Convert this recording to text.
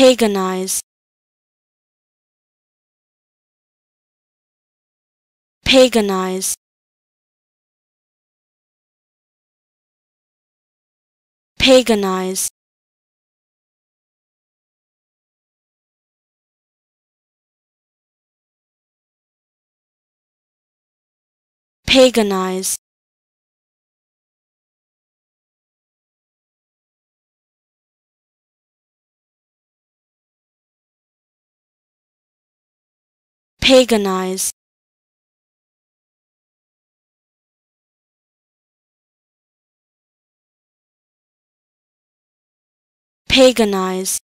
paganize paganize paganize paganize paganize paganize